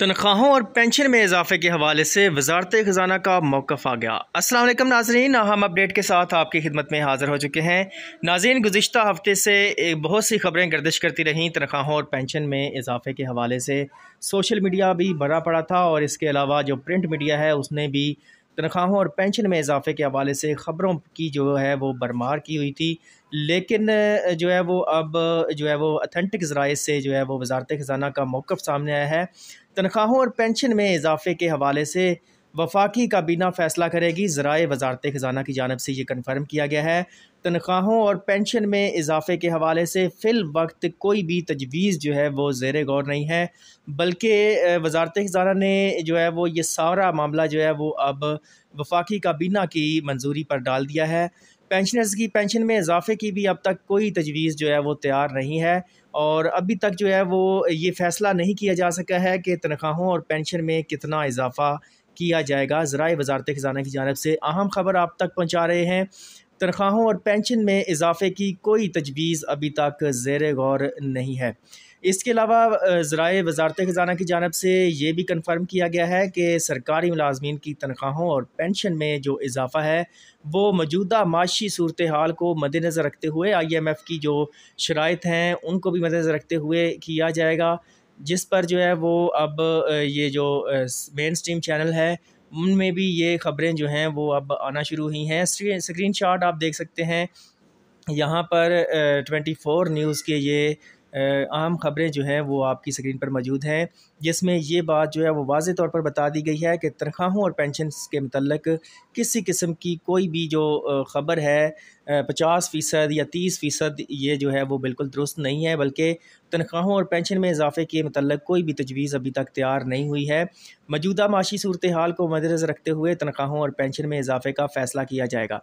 तनख्वाहों और पेंशन में इजाफे के हवाले से वजारत ख़जाना का मौक़ आ गया असलम नाजरीन अहम अपडेट के साथ आपकी खिदमत में हाज़िर हो चुके हैं नाजीन गुज्त हफ्ते से बहुत सी खबरें गर्दिश करती रहीं तनख्वाहों और पेंशन में इजाफे के हवाले से सोशल मीडिया भी भरा पड़ा था और इसके अलावा जो प्रिंट मीडिया है उसने भी तनख्वाहों और पेंशन में इजाफे के हवाले से ख़बरों की जो है वो भरमार की हुई थी लेकिन जो है वो अब जो है वो अथेंटिक ज़राए से जो है वो वजारत ख़जाना का मौक़ सामने आया है तनख्वाहों और पेंशन में इजाफे के हवाले से वफाकी काबीना फैसला करेगी ज़राए वजारत ख़जाना की जानब से ये कन्फर्म किया गया है तनख्वाहों और पेंशन में इजाफे के हवाले से फ़िल वक्त कोई भी तजवीज़ जो है वो ज़ेर गौर नहीं है बल्कि वजारत ख़जाना ने जो है वो ये सारा मामला जो है वो अब वफाकी काबीना की मंजूरी पर डाल दिया है पेंशनर्स की पेंशन में इजाफे की भी अब तक कोई तजवीज़ जो है वो तैयार नहीं है और अभी तक जो है वो ये फ़ैसला नहीं किया जा सका है कि तनख्वाहों और पेंशन में कितना इजाफा किया जाएगा ज़रा वजारत ख़जाना की जानब से अहम खबर आप तक पहुँचा रहे हैं तनख्वाहों और पेंशन में इजाफे की कोई तजवीज़ अभी तक जेर गौर नहीं है इसके अलावा ज़रा वजारत ख़जाना की जानब से ये भी कन्फर्म किया गया है कि सरकारी मुलाजमीन की तनख्वाहों और पेंशन में जो इजाफा है वो मौजूदा माशी सूरत हाल को मद्नज़र रखते हुए आई एम एफ़ की जो शराइ हैं उनको भी मद्नज़र रखते हुए किया जाएगा जिस पर जो है वो अब ये जो मेन स्ट्रीम चैनल है उनमें भी ये ख़बरें जो हैं वो अब आना शुरू हुई हैं स्क्रीन शॉट आप देख सकते हैं यहाँ पर ट्वेंटी फोर न्यूज़ के ये आम ख़बरें जो हैं वो आपकी स्क्रीन पर मौजूद हैं जिसमें ये बात जो है वो वाज तौर पर बता दी गई है कि तनख्वाहों और पेंशन के मतलब किसी किस्म की कोई भी जो ख़बर है पचास फ़ीसद या तीस फ़ीसद ये जो है वो बिल्कुल दुरुस्त नहीं है बल्कि तनख्वाहों और पेंशन में इजाफे के मतलब कोई भी तजवीज़ अभी तक तैयार नहीं हुई है मौजूदा माशी सूरत हाल को मदरज रखते हुए तनख्वाहों और पेंशन में इजाफे का फ़ैसला किया जाएगा